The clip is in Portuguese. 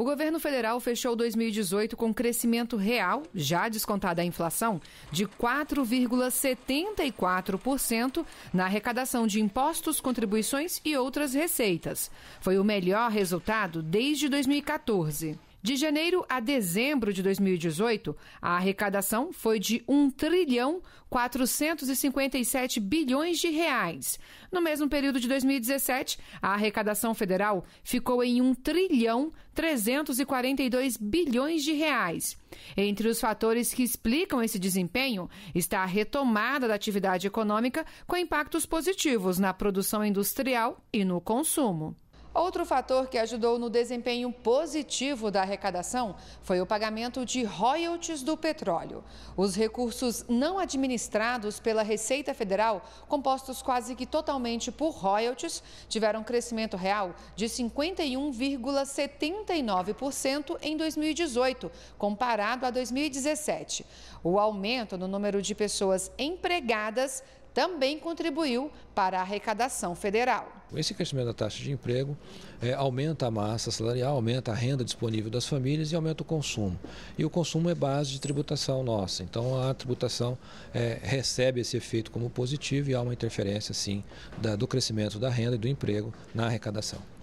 O governo federal fechou 2018 com crescimento real, já descontada a inflação, de 4,74% na arrecadação de impostos, contribuições e outras receitas. Foi o melhor resultado desde 2014. De janeiro a dezembro de 2018, a arrecadação foi de 1 trilhão 457 bilhões de reais. No mesmo período de 2017, a arrecadação federal ficou em 1 trilhão 342 bilhões de reais. Entre os fatores que explicam esse desempenho está a retomada da atividade econômica com impactos positivos na produção industrial e no consumo. Outro fator que ajudou no desempenho positivo da arrecadação foi o pagamento de royalties do petróleo. Os recursos não administrados pela Receita Federal, compostos quase que totalmente por royalties, tiveram crescimento real de 51,79% em 2018, comparado a 2017. O aumento no número de pessoas empregadas também contribuiu para a arrecadação federal. Esse crescimento da taxa de emprego é, aumenta a massa salarial, aumenta a renda disponível das famílias e aumenta o consumo. E o consumo é base de tributação nossa, então a tributação é, recebe esse efeito como positivo e há uma interferência, sim, da, do crescimento da renda e do emprego na arrecadação.